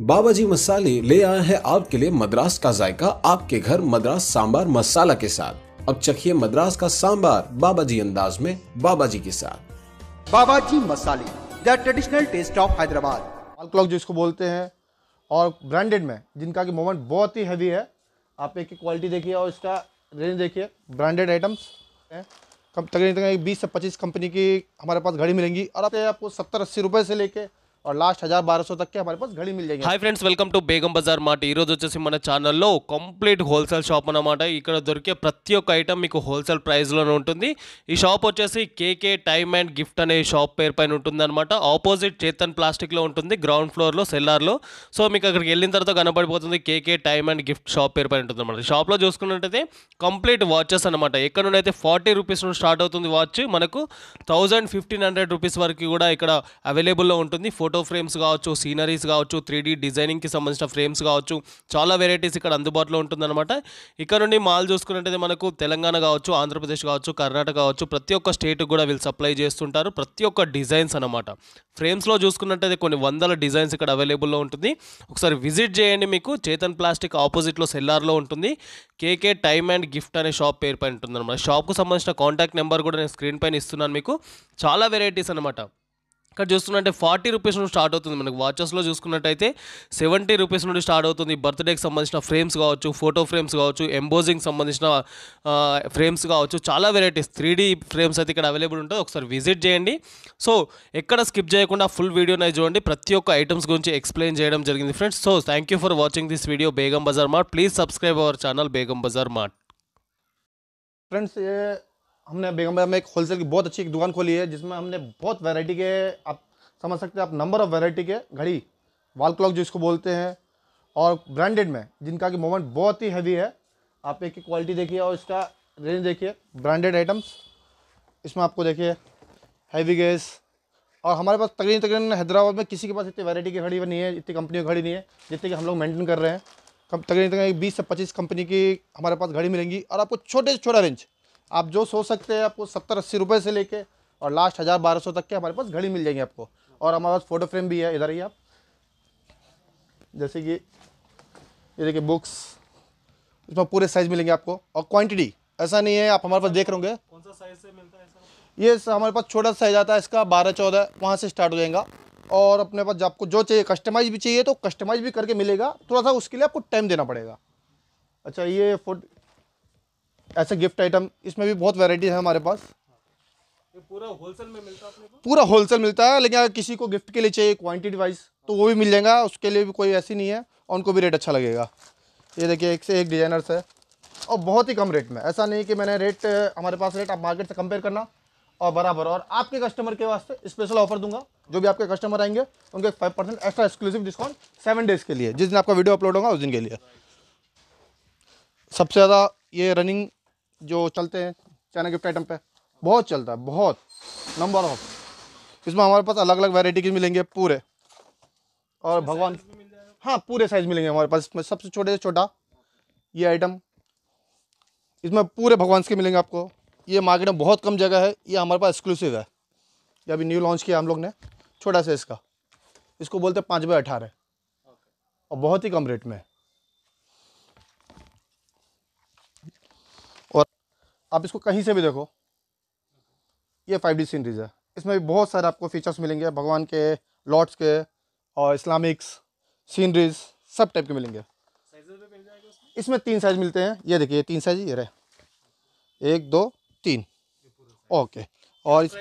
बाबा जी मसाले ले आए हैं आपके लिए मद्रास का जायका आपके घर मद्रास सांबार मसाला के साथ अब चखिए मद्रास का सांबार बाबा जी अंदाज में बाबा जी के साथ बाबा जी मसाले the traditional taste of Hyderabad जिसको बोलते हैं और ब्रांडेड में जिनका की मोमेंट बहुत ही हैवी है आप एक क्वालिटी देखिए और इसका रेंज देखिए ब्रांडेड आइटम्स तकरीबन तक बीस से पच्चीस कंपनी की हमारे पास घड़ी मिलेंगी और आपको सत्तर अस्सी रुपये से लेके और लास्ट हज़ार बारह सौ तक के हमारे पास घड़ी मिल जाएगी hi friends welcome to Begum Bazaar మాట ఈరోజు వచ్చేసి మన ఛానల్లో కంప్లీట్ హోల్సేల్ షాప్ అనమాట ఇక్కడ దొరికే ప్రతి ఒక్క ఐటమ్ మీకు హోల్సేల్ ప్రైస్లోనే ఉంటుంది ఈ షాప్ వచ్చేసి కేకే టైమ్ అండ్ గిఫ్ట్ అనే షాప్ పేరు పైన ఉంటుందన్నమాట ఆపోజిట్ చేతన్ ప్లాస్టిక్లో ఉంటుంది గ్రౌండ్ ఫ్లోర్లో సెల్లార్లో సో మీకు అక్కడికి వెళ్ళిన తర్వాత కనబడిపోతుంది KK time and gift shop పేరు పైన ఉంటుంది అనమాట షాప్లో చూసుకున్నట్టయితే కంప్లీట్ వాచెస్ అనమాట ఎక్కడ నుండి అయితే ఫార్టీ రూపీస్ నుండి స్టార్ట్ అవుతుంది వాచ్ మనకు థౌజండ్ ఫిఫ్టీన్ హండ్రెడ్ రూపీస్ వరకు కూడా ఇక్కడ అవైలబుల్లో ఉంటుంది ఫోటో ఫోటో ఫ్రేమ్స్ కావచ్చు సీనరీస్ కావచ్చు త్రీ డీ డిజైనింగ్కి సంబంధించిన ఫ్రేమ్స్ కావచ్చు చాలా వెరైటీస్ ఇక్కడ అందుబాటులో ఉంటుందన్నమాట ఇక్కడ నుండి మాల్ చూసుకున్నట్టయితే మనకు తెలంగాణ కావచ్చు ఆంధ్రప్రదేశ్ కావచ్చు కర్ణాటక కావచ్చు ప్రతి ఒక్క స్టేట్కి కూడా వీళ్ళు సప్లై చేస్తుంటారు ప్రతి ఒక్క డిజైన్స్ అనమాట ఫ్రేమ్స్లో చూసుకున్నట్టయితే కొన్ని వందల డిజైన్స్ ఇక్కడ అవైలబుల్లో ఉంటుంది ఒకసారి విజిట్ చేయండి మీకు చేతన్ ప్లాస్టిక్ ఆపోజిట్లో సెల్లార్లో ఉంటుంది కేకే టైమ్ అండ్ గిఫ్ట్ అనే షాప్ పేరు పైన ఉంటుంది అనమాట షాప్కు సంబంధించిన కాంటాక్ట్ నెంబర్ కూడా నేను స్క్రీన్ పైన ఇస్తున్నాను మీకు చాలా వెరైటీస్ అనమాట ఇక్కడ చూస్తున్నట్టే ఫార్టీ రూపీస్ నుండి స్టార్ట్ అవుతుంది మనకు వాచెస్లో చూసుకున్నట్టయితే సెవెంటీ రూపీస్ నుండి స్టార్ట్ అవుతుంది బర్త్డేకి సంబంధించిన ఫ్రేమ్స్ కావచ్చు ఫోటో ఫ్రేమ్స్ కావచ్చు ఎంబోజింగ్ సంబంధించిన ఫ్రేమ్స్ కావచ్చు చాలా వెరైటీస్ త్రీ ఫ్రేమ్స్ అయితే ఇక్కడ అవైలబుల్ ఉంటుంది ఒకసారి విజిట్ చేయండి సో ఎక్కడ స్కిప్ చేయకుండా ఫుల్ వీడియోనే చూడండి ప్రతి ఒక్క ఐటమ్స్ గురించి ఎక్స్ప్లెయిన్ చేయడం జరిగింది friends so thank you for watching this video Begum Bazar Mart please subscribe our channel Begum Bazar Mart friends हमने बेगम्बर में एक होलसेल की बहुत अच्छी एक दुकान खोली है जिसमें हमने बहुत वैरायटी के आप समझ सकते हैं आप नंबर ऑफ वैरायटी के घड़ी वॉल क्लॉक जिसको बोलते हैं और ब्रांडेड में जिनका कि मोमेंट बहुत ही हैवी है आप एक ही क्वालिटी देखिए और इसका रेंज देखिए ब्रांडेड आइटम्स इसमें आपको देखिए हैवी गेस और हमारे पास तकरीबन तकरीबन हैदराबाद में किसी के पास इतनी वैरायटी की घड़ी नहीं है इतनी कंपनी की घड़ी नहीं है जितनी कि हम लोग मेंटेन कर रहे हैं तकरीबन तकरीबन बीस से पच्चीस कंपनी की हमारे पास घड़ी मिलेंगी और आपको छोटे से छोटा रेंज आप जो सोच सकते हैं आपको सत्तर अस्सी रुपये से लेके और लास्ट हज़ार बारह सौ तक के हमारे पास घड़ी मिल जाएगी आपको और हमारे पास फ़ोटो फ्रेम भी है इधर ही आप जैसे कि ये देखिए बुक्स इसमें पूरे साइज़ मिलेंगे आपको और क्वांटिटी ऐसा नहीं है आप हमारे पास देख रहे होंगे कौन सा साइज़ से मिलता है ये हमारे पास छोटा साइज आता है इसका बारह चौदह वहाँ से स्टार्ट हो जाएगा और अपने पास आपको जो चाहिए कस्टमाइज भी चाहिए तो कस्टमाइज भी करके मिलेगा थोड़ा सा उसके लिए आपको टाइम देना पड़ेगा अच्छा ये फोट ऐसे गिफ्ट आइटम इसमें भी बहुत वेराइटीज़ है हमारे पास पूरा होलसेल में मिलता है पूरा होलसेल मिलता है लेकिन अगर किसी को गिफ्ट के लिए चाहिए क्वांटिटी वाइज तो वो भी मिल जाएगा उसके लिए भी कोई ऐसी नहीं है और उनको भी रेट अच्छा लगेगा ये देखिए एक से एक डिजाइनर्स है और बहुत ही कम रेट में ऐसा नहीं कि मैंने रेट हमारे पास रेट आप मार्केट से कंपेयर करना और बराबर और आपके कस्टमर के वास्ते स्पेशल ऑफर दूंगा जो भी आपके कस्टमर आएंगे उनके five percent extra exclusive discount seven days के लिए जिस दिन आपका वीडियो अपलोड होगा उस दिन के लिए सबसे ज़्यादा ये रनिंग जो चलते हैं चाइना गिफ्ट आइटम पे बहुत चलता है बहुत नंबर ऑफ इसमें हमारे पास अलग अलग वेराइटी के मिलेंगे पूरे और भगवान हाँ पूरे साइज़ मिलेंगे हमारे पास इसमें सबसे छोटे से छोटा ये आइटम इसमें पूरे भगवान के मिलेंगे आपको ये मार्केट में बहुत कम जगह है ये हमारे पास एक्सक्लूसिव है ये अभी न्यू लॉन्च किया हम लोग ने छोटा सा इसका इसको बोलते हैं पाँच बाई अठारह और बहुत ही कम रेट में है आप इसको कहीं से भी देखो ये फाइव डी सीनरीज है इसमें भी बहुत सारे आपको फीचर्स मिलेंगे भगवान के लॉर्ड्स के और इस्लामिक्स सीनरीज सब टाइप के मिलेंगे इसमें तीन साइज मिलते हैं ये देखिए तीन साइज ये रहे एक दो तीन ओके और इस,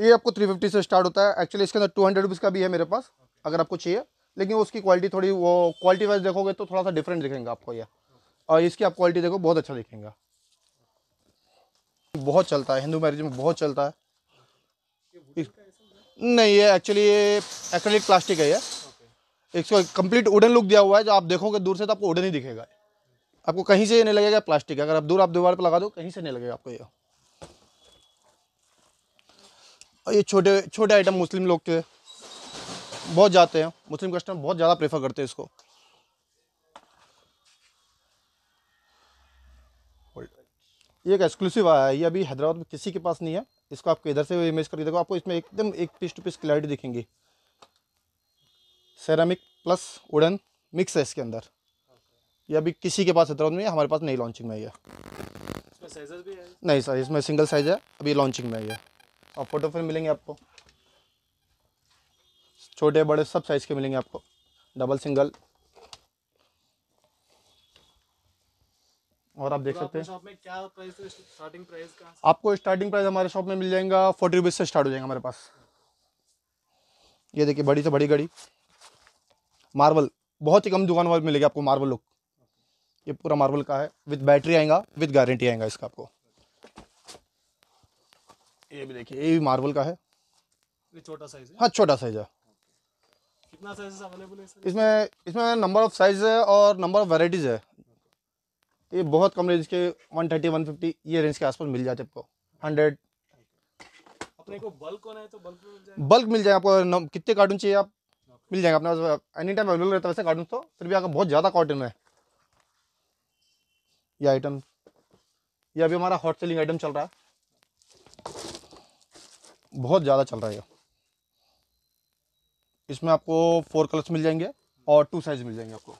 ये आपको थ्री फिफ्टी से स्टार्ट होता है एक्चुअली इसके अंदर टू हंड्रेड रुपीज़ का भी है मेरे पास अगर आपको चाहिए लेकिन उसकी क्वालिटी थोड़ी वो क्वालिटी वाइज देखोगे तो थोड़ा सा डिफरेंट दिखेंगे आपको ये और इसकी आप क्वालिटी देखो बहुत अच्छा दिखेंगे बहुत चलता है हिंदू मैरिज में बहुत चलता है नहीं ये एक्चुअली ये एक्रेलिक प्लास्टिक है ये इसको कंप्लीट उडन लुक दिया हुआ है जो आप देखोगे दूर से तो आपको उडन ही दिखेगा आपको कहीं से ये नहीं लगेगा प्लास्टिक अगर आप दूर आप दीवार पर लगा दो कहीं से नहीं लगेगा आपको ये और ये छोटे छोटे आइटम मुस्लिम लोग के बहुत जाते हैं मुस्लिम कस्टमर बहुत ज़्यादा प्रेफर करते हैं इसको ये एक एक्सक्लूसिव आया है ये अभी हैदराबाद में किसी के पास नहीं है इसको आपको इधर से इमेज करके देखो आपको इसमें एकदम एक पीस टू पीस क्लैरिटी दिखेंगी सेरामिक प्लस उड़न मिक्स है इसके अंदर ये अभी किसी के पास हैदराबाद में है हमारे पास नई लॉन्चिंग में है नहीं सर इसमें सिंगल साइज है अभी लॉन्चिंग में है और फोटो फिर मिलेंगे आपको छोटे बड़े सब साइज़ के मिलेंगे आपको डबल सिंगल और आप देख सकते हैं आपको स्टार्टिंग प्राइस हमारे शॉप में मिल जाएगा फोर्टी रुपीज़ से स्टार्ट हो जाएगा हमारे पास ये देखिए बड़ी से बड़ी गाड़ी मार्बल बहुत ही कम दुकान वाले मिलेगी आपको मार्बल लुक ये पूरा मार्बल का है विद बैटरी आएगा विद गारंटी आएगा इसका आपको ये भी देखिए ये भी मार्बल का है ये छोटा साइज है हाँ छोटा साइज है कितना साइज अवेलेबल है इसमें इसमें नंबर ऑफ साइज है और नंबर ऑफ वेराइटीज़ है ये बहुत कम रेंज के वन थर्टी वन फिफ्टी ये रेंज के आसपास मिल जाते आपको हंड्रेड अपने को बल्क होना है तो बल्क मिल जाएगा बल्क मिल जाएगा आपको कितने कार्टून चाहिए आप मिल जाएगा अपने एनी टाइम अवेलेबल रहता है वैसे कार्टून तो फिर भी आपका बहुत ज़्यादा कॉटन में है ये आइटम ये अभी हमारा हॉट सेलिंग आइटम चल रहा है बहुत ज़्यादा चल रहा है इसमें आपको फोर कलर्स मिल जाएंगे और टू साइज मिल जाएंगे आपको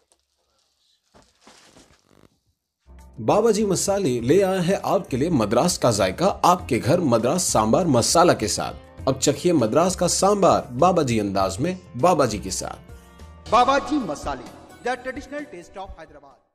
बाबा जी मसाले ले आए है आपके लिए मद्रास का जायका आपके घर मद्रास सांबार मसाला के साथ अब चखिए मद्रास का सांबार बाबा जी अंदाज में बाबा जी के साथ बाबा जी मसाले ट्रेडिशनल टेस्ट ऑफ हैदराबाद